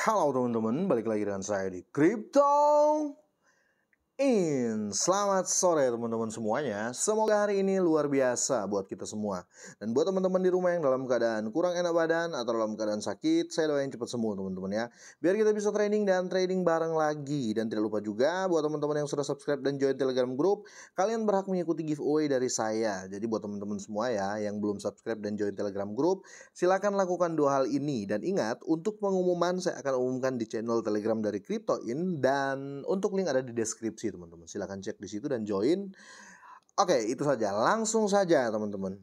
Halo teman-teman, balik lagi dengan saya di Crypto in. Selamat sore teman-teman semuanya. Semoga hari ini luar biasa buat kita semua. Dan buat teman-teman di rumah yang dalam keadaan kurang enak badan atau dalam keadaan sakit, saya doain cepat sembuh teman-teman ya. Biar kita bisa training dan trading bareng lagi. Dan tidak lupa juga buat teman-teman yang sudah subscribe dan join Telegram group kalian berhak mengikuti giveaway dari saya. Jadi buat teman-teman semua ya yang belum subscribe dan join Telegram group silakan lakukan dua hal ini dan ingat untuk pengumuman saya akan umumkan di channel Telegram dari In dan untuk link ada di deskripsi teman-teman. Silahkan cek di situ dan join. Oke, itu saja. Langsung saja teman-teman.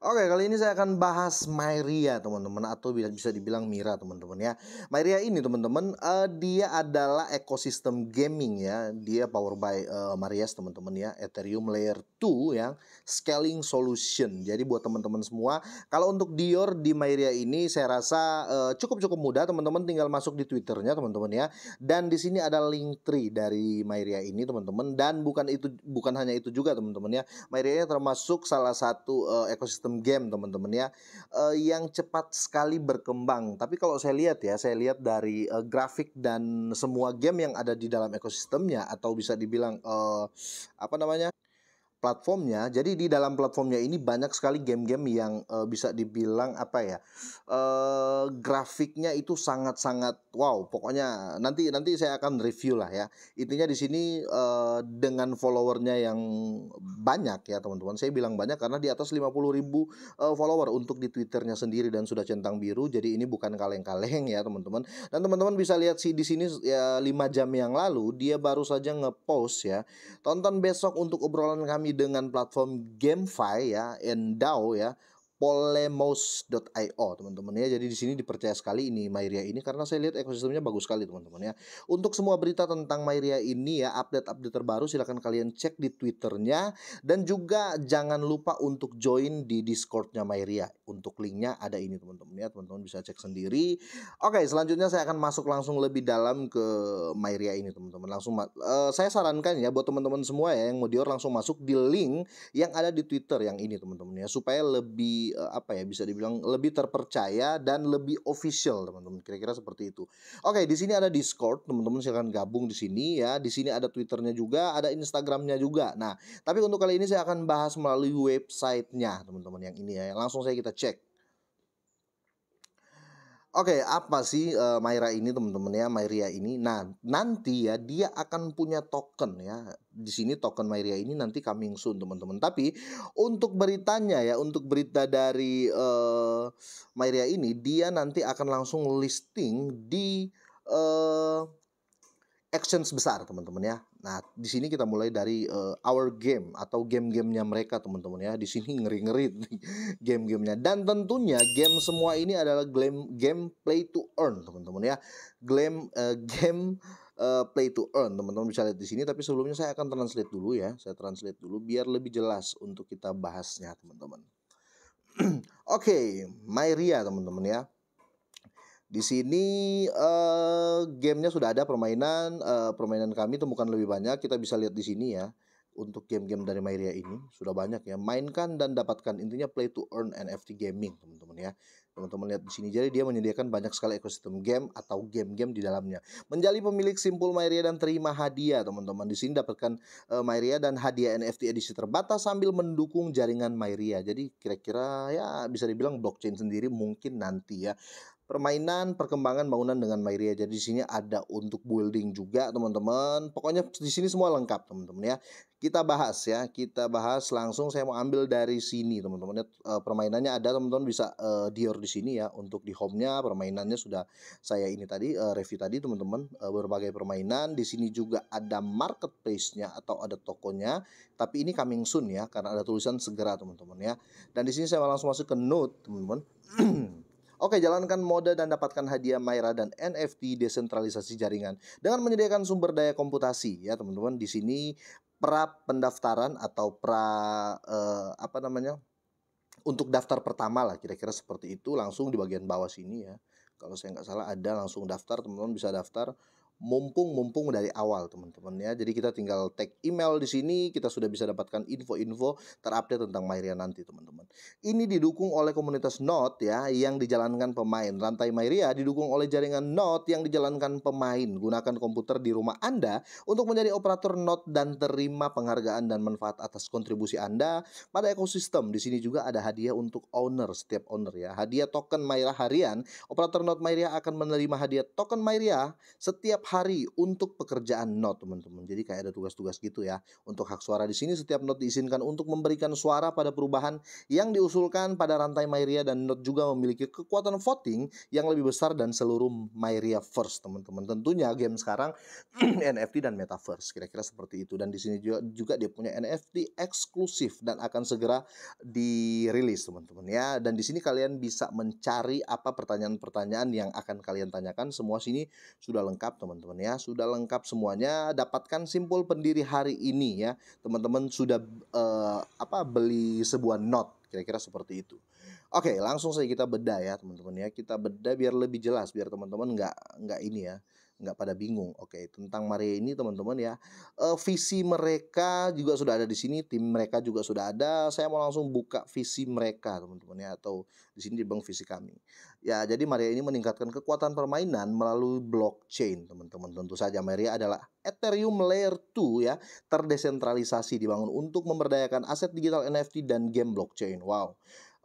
Oke, kali ini saya akan bahas Myria, teman-teman, atau bisa dibilang Mira, teman-teman ya. Myria ini, teman-teman, uh, dia adalah ekosistem gaming ya. Dia power by uh, Marias, teman-teman ya. Ethereum Layer 2 yang scaling solution. Jadi buat teman-teman semua, kalau untuk Dior di Myria ini saya rasa eh, cukup-cukup uh, mudah, teman-teman tinggal masuk di Twitternya, teman-teman ya. Dan di sini ada link tree dari Myria ini, teman-teman. Dan bukan itu bukan hanya itu juga, teman-teman ya. Myria termasuk salah satu uh, ekosistem sistem game teman-teman ya uh, yang cepat sekali berkembang. Tapi kalau saya lihat ya, saya lihat dari uh, grafik dan semua game yang ada di dalam ekosistemnya atau bisa dibilang uh, apa namanya platformnya. Jadi di dalam platformnya ini banyak sekali game-game yang uh, bisa dibilang apa ya uh, grafiknya itu sangat-sangat wow. Pokoknya nanti nanti saya akan review lah ya. Intinya di sini uh, dengan followernya yang banyak ya teman-teman. Saya bilang banyak karena di atas 50 ribu uh, follower untuk di twitternya sendiri dan sudah centang biru. Jadi ini bukan kaleng-kaleng ya teman-teman. Dan teman-teman bisa lihat sih di sini ya 5 jam yang lalu dia baru saja ngepost ya. Tonton besok untuk obrolan kami dengan platform GameFi ya, Endow ya, polemos.io teman-teman ya. Jadi di sini dipercaya sekali ini Myria ini karena saya lihat ekosistemnya bagus sekali teman-teman ya. Untuk semua berita tentang Myria ini ya update-update terbaru silahkan kalian cek di Twitternya dan juga jangan lupa untuk join di Discordnya Myria. Untuk linknya ada ini teman-teman ya. Teman-teman bisa cek sendiri. Oke selanjutnya saya akan masuk langsung lebih dalam ke Myria ini teman-teman. Langsung uh, saya sarankan ya buat teman-teman semua ya yang mau dior langsung masuk di link yang ada di Twitter yang ini teman-teman ya supaya lebih Eh, apa ya bisa dibilang lebih terpercaya dan lebih official teman-teman kira-kira seperti itu oke di sini ada discord teman-teman silahkan gabung di sini ya di sini ada twitternya juga ada instagramnya juga nah tapi untuk kali ini saya akan bahas melalui websitenya teman-teman yang ini ya langsung saya kita cek Oke, okay, apa sih uh, Myra ini teman-teman ya, Myria ini? Nah, nanti ya dia akan punya token ya. Di sini token Myria ini nanti coming soon teman-teman. Tapi untuk beritanya ya, untuk berita dari uh, Myria ini dia nanti akan langsung listing di uh, actions besar teman-teman ya. Nah di sini kita mulai dari uh, our game atau game-gamenya mereka teman-teman ya. Di sini ngeri-ngeri game-gamenya dan tentunya game semua ini adalah game game play to earn teman-teman ya. Eh, game uh, eh, game uh, play to earn teman-teman bisa lihat di sini. Tapi sebelumnya saya akan translate dulu ya. Saya translate dulu biar lebih jelas untuk kita bahasnya teman-teman. Oke, okay, Myria teman-teman ya. Di sini uh, gamenya sudah ada permainan uh, permainan kami temukan lebih banyak kita bisa lihat di sini ya untuk game-game dari Myria ini sudah banyak ya mainkan dan dapatkan intinya play to earn NFT gaming teman-teman ya teman-teman lihat di sini jadi dia menyediakan banyak sekali ekosistem game atau game-game di dalamnya menjadi pemilik simpul Myria dan terima hadiah teman-teman di sini dapatkan uh, Myria dan hadiah NFT edisi terbatas sambil mendukung jaringan Myria jadi kira-kira ya bisa dibilang blockchain sendiri mungkin nanti ya permainan, perkembangan bangunan dengan Myria. Jadi di sini ada untuk building juga, teman-teman. Pokoknya di sini semua lengkap, teman-teman ya. Kita bahas ya, kita bahas langsung saya mau ambil dari sini, teman-teman. Ya, eh, permainannya ada, teman-teman bisa uh, Dior di sini ya untuk di home-nya, permainannya sudah saya ini tadi uh, review tadi, teman-teman. Uh, berbagai permainan di sini juga ada marketplace-nya atau ada tokonya, tapi ini coming soon ya karena ada tulisan segera, teman-teman ya. Dan di sini saya langsung masuk ke note, teman-teman. Oke, jalankan mode dan dapatkan hadiah Myra dan NFT desentralisasi jaringan dengan menyediakan sumber daya komputasi ya teman-teman. Di sini pra pendaftaran atau pra eh, apa namanya? Untuk daftar pertama lah kira-kira seperti itu langsung di bagian bawah sini ya. Kalau saya nggak salah ada langsung daftar teman-teman bisa daftar mumpung-mumpung dari awal teman-teman ya. Jadi kita tinggal tag email di sini, kita sudah bisa dapatkan info-info terupdate tentang Myria nanti teman-teman. Ini didukung oleh komunitas Not ya yang dijalankan pemain. Rantai Myria didukung oleh jaringan Not yang dijalankan pemain. Gunakan komputer di rumah Anda untuk menjadi operator Not dan terima penghargaan dan manfaat atas kontribusi Anda pada ekosistem. Di sini juga ada hadiah untuk owner setiap owner ya. Hadiah token Myria harian, operator Not Myria akan menerima hadiah token Myria setiap hari untuk pekerjaan not, teman-teman. Jadi kayak ada tugas-tugas gitu ya. Untuk hak suara di sini setiap not diizinkan untuk memberikan suara pada perubahan yang diusulkan pada rantai myria dan not juga memiliki kekuatan voting yang lebih besar dan seluruh myria First, teman-teman. Tentunya game sekarang NFT dan metaverse kira-kira seperti itu dan di sini juga, juga dia punya NFT eksklusif dan akan segera dirilis, teman-teman ya. Dan di sini kalian bisa mencari apa pertanyaan-pertanyaan yang akan kalian tanyakan semua sini sudah lengkap, teman-teman teman-teman ya. Sudah lengkap semuanya. Dapatkan simpul pendiri hari ini ya. Teman-teman sudah uh, apa beli sebuah note kira-kira seperti itu. Oke, langsung saja kita bedah ya teman-teman ya. Kita bedah biar lebih jelas biar teman-teman nggak nggak ini ya nggak pada bingung. Oke, tentang Maria ini teman-teman ya. E, visi mereka juga sudah ada di sini, tim mereka juga sudah ada. Saya mau langsung buka visi mereka teman-teman ya atau di sini di bank visi kami. Ya, jadi Maria ini meningkatkan kekuatan permainan melalui blockchain teman-teman. Tentu saja Maria adalah Ethereum Layer 2 ya, terdesentralisasi dibangun untuk memberdayakan aset digital NFT dan game blockchain. Wow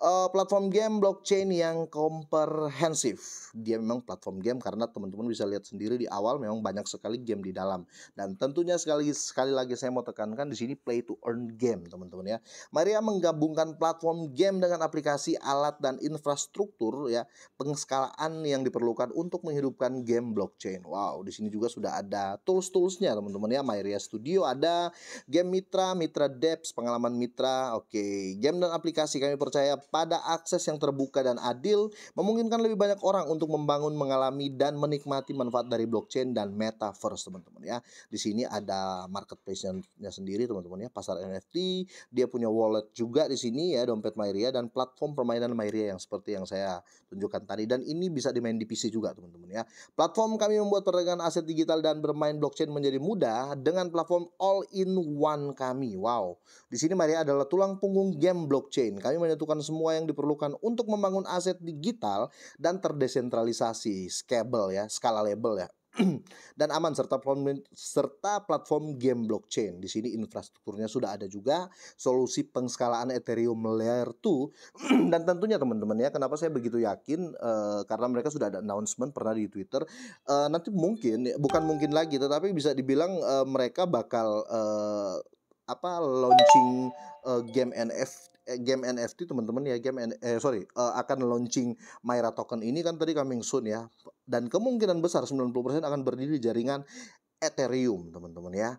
uh, platform game blockchain yang komprehensif. Dia memang platform game karena teman-teman bisa lihat sendiri di awal memang banyak sekali game di dalam. Dan tentunya sekali sekali lagi saya mau tekankan di sini play to earn game, teman-teman ya. Maria ya menggabungkan platform game dengan aplikasi, alat dan infrastruktur ya, pengskalaan yang diperlukan untuk menghidupkan game blockchain. Wow, di sini juga sudah ada tools-toolsnya teman-teman ya. Maria Studio ada, Game Mitra, Mitra Depth, pengalaman Mitra. Oke, okay. game dan aplikasi kami percaya pada akses yang terbuka dan adil memungkinkan lebih banyak orang untuk membangun, mengalami dan menikmati manfaat dari blockchain dan metaverse teman-teman ya. Di sini ada marketplace-nya sendiri teman-teman ya, pasar NFT, dia punya wallet juga di sini ya, dompet Myria dan platform permainan Myria yang seperti yang saya tunjukkan tadi dan ini bisa dimain di PC juga teman-teman ya. Platform kami membuat perdagangan aset digital dan bermain blockchain menjadi mudah dengan platform all in one kami. Wow. Di sini Maria adalah tulang punggung game blockchain. Kami menyatukan semua semua yang diperlukan untuk membangun aset digital dan terdesentralisasi, scalable ya, skala label ya dan aman serta platform serta platform game blockchain. Di sini infrastrukturnya sudah ada juga, solusi pengskalaan Ethereum layer 2 dan tentunya teman-teman ya, kenapa saya begitu yakin uh, karena mereka sudah ada announcement pernah di Twitter uh, nanti mungkin bukan mungkin lagi tetapi bisa dibilang uh, mereka bakal uh, apa launching uh, game NFT eh, game NFT teman-teman ya game N eh, sorry uh, akan launching Myra token ini kan tadi coming soon ya dan kemungkinan besar 90% akan berdiri di jaringan Ethereum teman-teman ya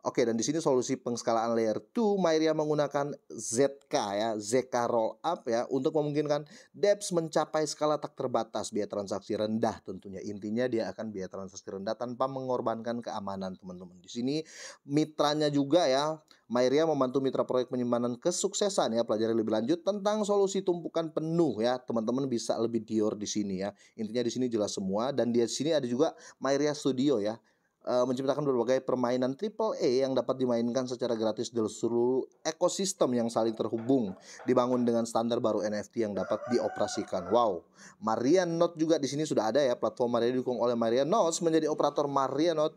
Oke, dan di sini solusi pengskalaan layer 2, Myria menggunakan ZK ya, ZK roll up ya, untuk memungkinkan DEPS mencapai skala tak terbatas biaya transaksi rendah tentunya. Intinya dia akan biaya transaksi rendah tanpa mengorbankan keamanan teman-teman. Di sini mitranya juga ya, Myria membantu mitra proyek penyimpanan kesuksesan ya, pelajari lebih lanjut tentang solusi tumpukan penuh ya. Teman-teman bisa lebih dior di sini ya. Intinya di sini jelas semua dan di sini ada juga Myria Studio ya uh, menciptakan berbagai permainan triple a yang dapat dimainkan secara gratis di seluruh ekosistem yang saling terhubung, dibangun dengan standar baru NFT yang dapat dioperasikan. Wow, marianot juga di sini sudah ada ya platform di dukung oleh marianot menjadi operator marianot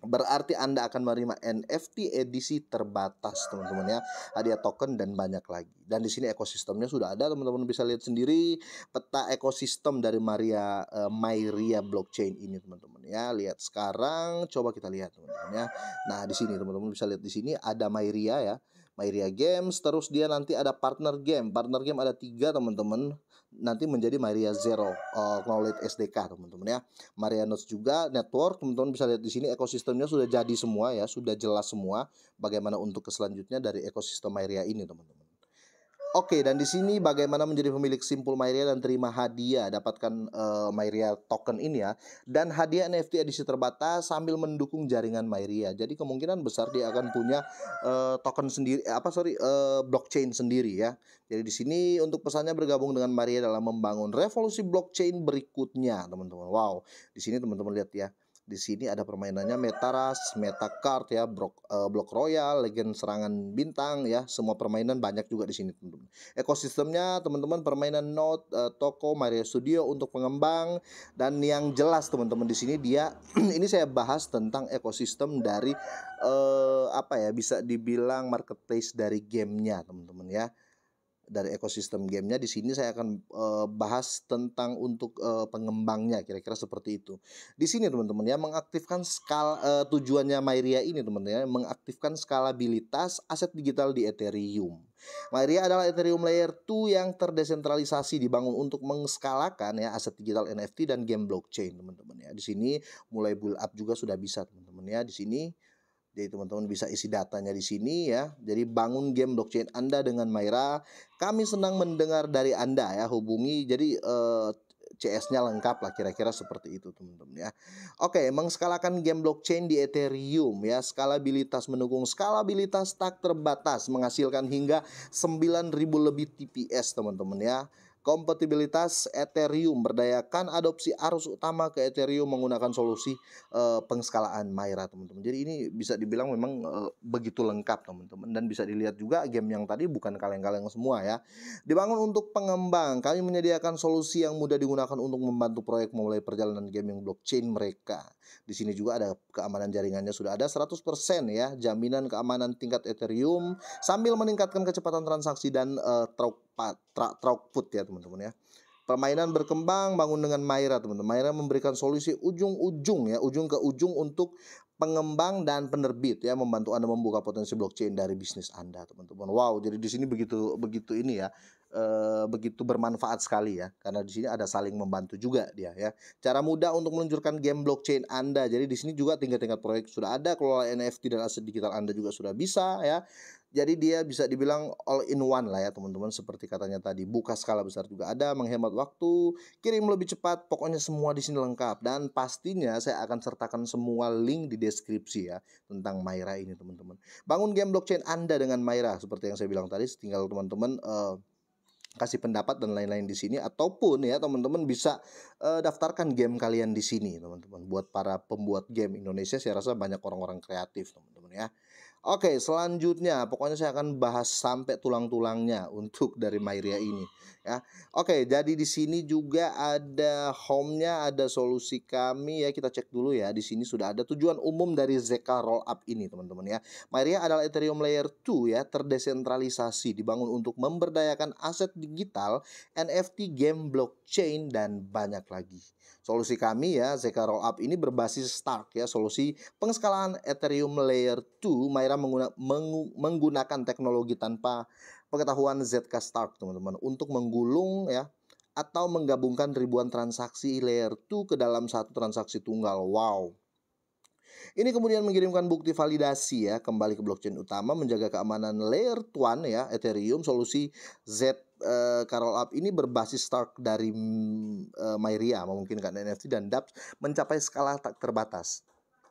berarti Anda akan menerima NFT edisi terbatas teman-teman ya hadiah token dan banyak lagi dan di sini ekosistemnya sudah ada teman-teman bisa lihat sendiri peta ekosistem dari Maria uh, Myria blockchain ini teman-teman ya lihat sekarang coba kita lihat teman-teman ya nah di sini teman-teman bisa lihat di sini ada Myria ya Myria Games terus dia nanti ada partner game partner game ada tiga teman-teman nanti menjadi Maria Zero uh, Knowledge SDK teman-teman ya Maria Notes juga network teman-teman bisa lihat di sini ekosistemnya sudah jadi semua ya sudah jelas semua bagaimana untuk keselanjutnya dari ekosistem Myria ini teman-teman Oke, dan di sini bagaimana menjadi pemilik simpul Myria dan terima hadiah, dapatkan uh, eh, Myria token ini ya. Dan hadiah NFT edisi terbatas sambil mendukung jaringan Myria. Jadi kemungkinan besar dia akan punya uh, token sendiri eh, apa sorry uh, blockchain sendiri ya. Jadi di sini untuk pesannya bergabung dengan Myria dalam membangun revolusi blockchain berikutnya, teman-teman. Wow, di sini teman-teman lihat ya di sini ada permainannya Metaras, Meta Metacard ya, Brok, uh, Block Royal, Legend Serangan Bintang ya, semua permainan banyak juga di sini teman-teman. Ekosistemnya teman-teman permainan Note, uh, eh, Toko, Mario Studio untuk pengembang dan yang jelas teman-teman di sini dia ini saya bahas tentang ekosistem dari uh, apa ya bisa dibilang marketplace dari gamenya teman-teman ya dari ekosistem gamenya di sini saya akan uh, bahas tentang untuk uh, pengembangnya kira-kira seperti itu di sini teman-teman ya mengaktifkan skala uh, eh, tujuannya Myria ini teman-teman ya mengaktifkan skalabilitas aset digital di Ethereum Myria adalah Ethereum Layer 2 yang terdesentralisasi dibangun untuk mengskalakan ya aset digital NFT dan game blockchain teman-teman ya di sini mulai build up juga sudah bisa teman-teman ya di sini jadi teman-teman bisa isi datanya di sini ya. Jadi bangun game blockchain Anda dengan Myra. Kami senang mendengar dari Anda ya. Hubungi jadi eh, CS-nya lengkap lah kira-kira seperti itu teman-teman ya. Oke, emang mengskalakan game blockchain di Ethereum ya. Skalabilitas mendukung skalabilitas tak terbatas menghasilkan hingga 9000 lebih TPS teman-teman ya. Kompatibilitas Ethereum berdayakan adopsi arus utama ke Ethereum menggunakan solusi uh, pengskalaan Myra, teman-teman. Jadi ini bisa dibilang memang uh, begitu lengkap, teman-teman. Dan bisa dilihat juga game yang tadi bukan kaleng-kaleng semua ya. Dibangun untuk pengembang, kami menyediakan solusi yang mudah digunakan untuk membantu proyek memulai perjalanan gaming blockchain mereka. Di sini juga ada keamanan jaringannya sudah ada 100% ya, jaminan keamanan tingkat Ethereum sambil meningkatkan kecepatan transaksi dan uh, truk Troutfoot ya teman-teman ya. Permainan berkembang bangun dengan Maira teman-teman. Maira memberikan solusi ujung-ujung ya, ujung ke ujung untuk pengembang dan penerbit ya membantu Anda membuka potensi blockchain dari bisnis Anda, teman-teman. Wow, jadi di sini begitu begitu ini ya, Eh, begitu bermanfaat sekali ya karena di sini ada saling membantu juga dia ya cara mudah untuk meluncurkan game blockchain Anda jadi di sini juga tingkat-tingkat proyek sudah ada kelola NFT dan aset digital Anda juga sudah bisa ya jadi dia bisa dibilang all in one lah ya teman-teman seperti katanya tadi buka skala besar juga ada menghemat waktu kirim lebih cepat pokoknya semua di sini lengkap dan pastinya saya akan sertakan semua link di deskripsi ya tentang Myra ini teman-teman bangun game blockchain Anda dengan Myra seperti yang saya bilang tadi tinggal teman-teman uh, kasih pendapat dan lain-lain di sini ataupun ya teman-teman bisa uh, daftarkan game kalian di sini teman-teman buat para pembuat game Indonesia saya rasa banyak orang-orang kreatif teman-teman ya Oke, selanjutnya pokoknya saya akan bahas sampai tulang-tulangnya untuk dari Myria hmm. ini ya. Oke, jadi di sini juga ada home-nya, ada solusi kami ya. Kita cek dulu ya. Di sini sudah ada tujuan umum dari ZK roll up ini, teman-teman ya. Myria adalah Ethereum layer 2 ya, terdesentralisasi, dibangun untuk memberdayakan aset digital, NFT, game blockchain dan banyak lagi. Solusi kami ya, ZK roll up ini berbasis Stark ya, solusi pengskalaan Ethereum layer 2 mengguna, meng, menggunakan teknologi tanpa pengetahuan ZK Stark, teman-teman, untuk menggulung ya atau menggabungkan ribuan transaksi layer 2 ke dalam satu transaksi tunggal. Wow. Ini kemudian mengirimkan bukti validasi ya kembali ke blockchain utama menjaga keamanan layer 1 ya Ethereum solusi Z uh, Carol Up ini berbasis Stark dari uh, Myria memungkinkan NFT dan dApps mencapai skala tak terbatas.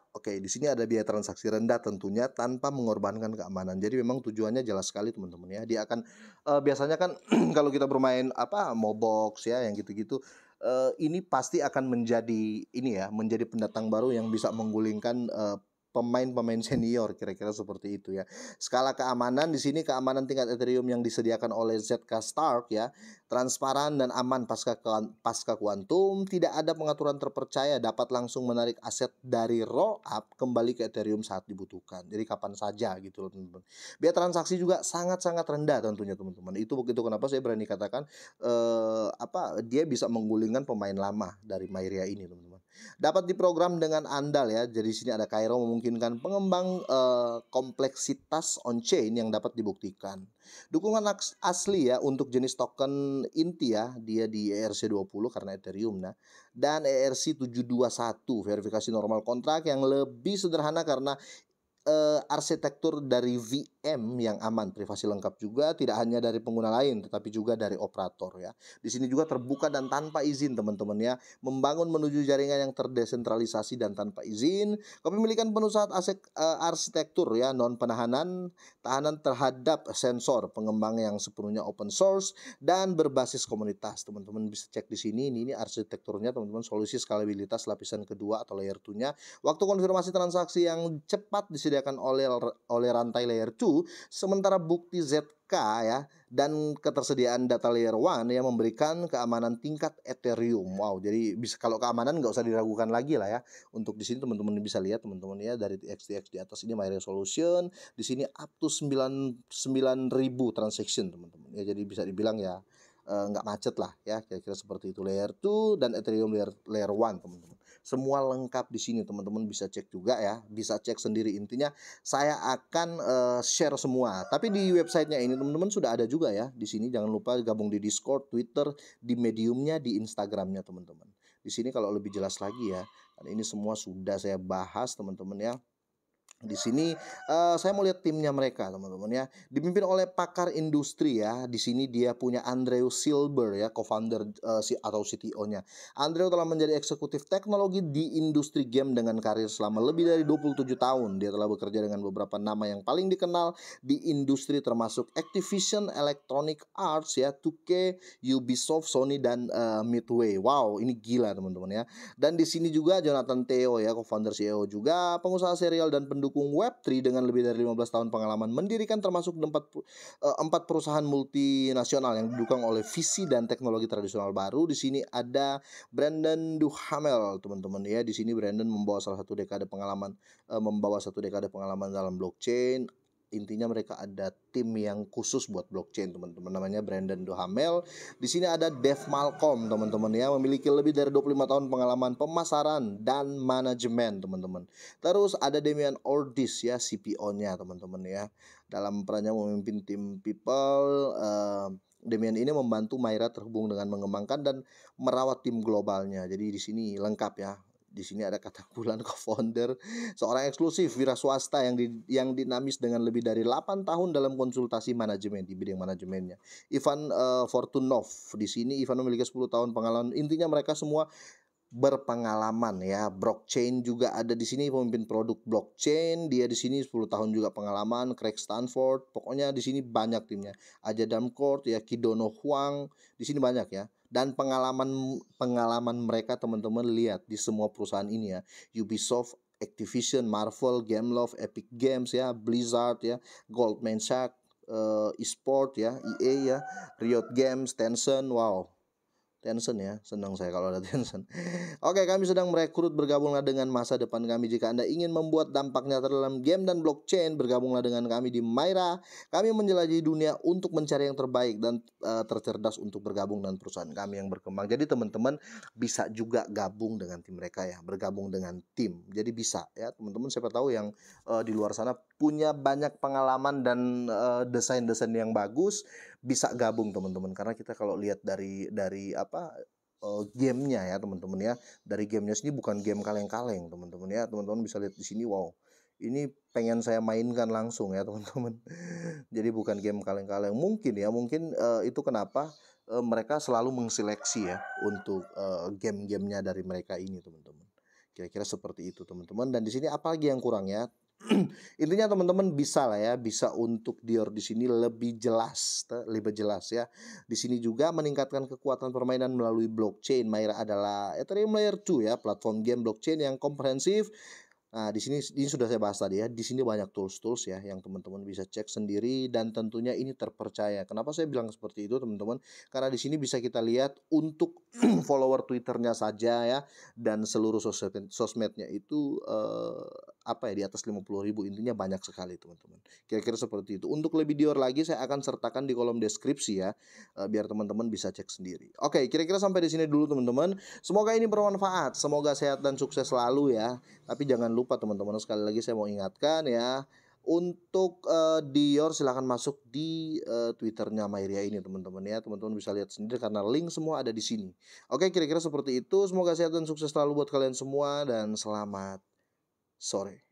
Oke, di sini ada biaya transaksi rendah tentunya tanpa mengorbankan keamanan. Jadi memang tujuannya jelas sekali teman-teman ya. Dia akan uh, biasanya kan kalau kita bermain apa mobox ya yang gitu-gitu uh, ini pasti akan menjadi ini ya, menjadi pendatang baru yang bisa menggulingkan uh, pemain-pemain senior kira-kira seperti itu ya. Skala keamanan di sini keamanan tingkat Ethereum yang disediakan oleh ZK Stark ya, transparan dan aman pasca pasca kuantum, tidak ada pengaturan terpercaya, dapat langsung menarik aset dari roll up kembali ke Ethereum saat dibutuhkan. Jadi kapan saja gitu loh teman-teman. Biaya transaksi juga sangat-sangat rendah tentunya teman-teman. Itu begitu kenapa saya berani katakan eh, apa dia bisa menggulingkan pemain lama dari Myria ini teman-teman. Dapat diprogram dengan andal ya. Jadi di sini ada Cairo memungkinkan pengembang eh, kompleksitas on chain yang dapat dibuktikan. Dukungan asli ya untuk jenis token inti ya, dia di ERC20 karena Ethereum nah. Dan ERC721 verifikasi normal kontrak yang lebih sederhana karena eh, arsitektur dari V M yang aman, privasi lengkap juga tidak hanya dari pengguna lain tetapi juga dari operator ya. Di sini juga terbuka dan tanpa izin teman-teman ya, membangun menuju jaringan yang terdesentralisasi dan tanpa izin, kepemilikan penuh saat asek, uh, arsitektur ya non penahanan, tahanan terhadap sensor, pengembang yang sepenuhnya open source dan berbasis komunitas. Teman-teman bisa cek di sini ini, ini arsitekturnya teman-teman solusi skalabilitas lapisan kedua atau layer 2-nya. Waktu konfirmasi transaksi yang cepat disediakan oleh oleh rantai layer 2 sementara bukti ZK ya dan ketersediaan data layer 1 yang memberikan keamanan tingkat Ethereum. Wow, jadi bisa kalau keamanan nggak usah diragukan lagi lah ya. Untuk di sini teman-teman bisa lihat teman-teman ya dari XDX di atas ini my resolution, di sini up to 9 9000 transaction teman-teman. Ya jadi bisa dibilang ya eh, nggak macet lah ya kira-kira seperti itu layer 2 dan Ethereum layer layer 1 teman-teman. Semua lengkap di sini teman-teman bisa cek juga ya, bisa cek sendiri intinya saya akan uh, share semua. Tapi di websitenya ini teman-teman sudah ada juga ya di sini jangan lupa gabung di Discord, Twitter, di mediumnya, di Instagramnya teman-teman. Di sini kalau lebih jelas lagi ya, ini semua sudah saya bahas teman-teman ya di sini uh, saya mau lihat timnya mereka teman-teman ya. Dipimpin oleh pakar industri ya. Di sini dia punya Andrew Silber ya, co-founder uh, atau CTO-nya. Andrew telah menjadi eksekutif teknologi di industri game dengan karir selama lebih dari 27 tahun. Dia telah bekerja dengan beberapa nama yang paling dikenal di industri termasuk Activision, Electronic Arts ya, 2K, Ubisoft, Sony dan uh, Midway. Wow, ini gila teman-teman ya. Dan di sini juga Jonathan Theo ya, co-founder CEO juga, pengusaha serial dan pendukung pendukung Web3 dengan lebih dari 15 tahun pengalaman mendirikan termasuk empat, eh, empat perusahaan multinasional yang didukung oleh visi dan teknologi tradisional baru. Di sini ada Brandon Duhamel, teman-teman ya. Di sini Brandon membawa salah satu dekade pengalaman eh, membawa satu dekade pengalaman dalam blockchain, intinya mereka ada tim yang khusus buat blockchain teman-teman namanya Brandon Duhamel di sini ada Dev Malcolm teman-teman ya memiliki lebih dari 25 tahun pengalaman pemasaran dan manajemen teman-teman terus ada Demian Ordis ya CPO-nya teman-teman ya dalam perannya memimpin tim people uh, eh, Demian ini membantu Myra terhubung dengan mengembangkan dan merawat tim globalnya. Jadi di sini lengkap ya di sini ada kata bulan co-founder seorang eksklusif wira swasta yang di, yang dinamis dengan lebih dari 8 tahun dalam konsultasi manajemen di bidang manajemennya. Ivan uh, Fortunov di sini Ivan memiliki 10 tahun pengalaman. Intinya mereka semua berpengalaman ya. Blockchain juga ada di sini pemimpin produk blockchain, dia di sini 10 tahun juga pengalaman, Craig Stanford, pokoknya di sini banyak timnya. Aja Damcourt ya, Kidono Huang, di sini banyak ya dan pengalaman pengalaman mereka teman-teman lihat di semua perusahaan ini ya Ubisoft Activision, Marvel, Gameloft, Epic Games ya, Blizzard ya, Goldman Sachs, uh, eSport ya, EA ya, Riot Games, Tencent, wow. Tension ya, senang saya kalau ada Tension. Oke, kami sedang merekrut bergabunglah dengan masa depan kami. Jika Anda ingin membuat dampaknya nyata dalam game dan blockchain, bergabunglah dengan kami di Myra. Kami menjelajahi dunia untuk mencari yang terbaik dan uh, tercerdas untuk bergabung dengan perusahaan kami yang berkembang. Jadi teman-teman bisa juga gabung dengan tim mereka ya, bergabung dengan tim. Jadi bisa ya, teman-teman siapa tahu yang uh, di luar sana punya banyak pengalaman dan eh, desain-desain uh, yang bagus bisa gabung teman-teman karena kita kalau lihat dari dari apa uh, gamenya ya teman-teman ya dari gamenya sini bukan game kaleng-kaleng teman-teman ya teman-teman bisa lihat di sini wow ini pengen saya mainkan langsung ya teman-teman jadi bukan game kaleng-kaleng mungkin ya mungkin uh, itu kenapa uh, mereka selalu mengseleksi ya untuk uh, game-gamenya dari mereka ini teman-teman kira-kira seperti itu teman-teman dan di sini apalagi yang kurang ya intinya teman-teman bisa lah ya bisa untuk Dior di sini lebih jelas lebih jelas ya di sini juga meningkatkan kekuatan permainan melalui blockchain Myra adalah Ethereum Layer 2 ya platform game blockchain yang komprehensif Nah, di sini ini sudah saya bahas tadi ya. Di sini banyak tools-tools ya yang teman-teman bisa cek sendiri dan tentunya ini terpercaya. Kenapa saya bilang seperti itu, teman-teman? Karena di sini bisa kita lihat untuk follower Twitternya saja ya dan seluruh sosmed sosmednya itu eh, apa ya di atas 50 ribu intinya banyak sekali teman-teman. Kira-kira seperti itu. Untuk lebih dior lagi saya akan sertakan di kolom deskripsi ya eh, biar teman-teman bisa cek sendiri. Oke, kira-kira sampai di sini dulu teman-teman. Semoga ini bermanfaat. Semoga sehat dan sukses selalu ya. Tapi jangan lupa teman-teman sekali lagi saya mau ingatkan ya untuk uh, Dior silahkan masuk di uh, Twitternya Mayria ini teman-teman ya teman-teman bisa lihat sendiri karena link semua ada di sini oke kira-kira seperti itu semoga sehat dan sukses selalu buat kalian semua dan selamat sore